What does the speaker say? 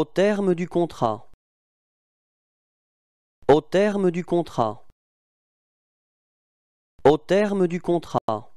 Au terme du contrat. Au terme du contrat. Au terme du contrat.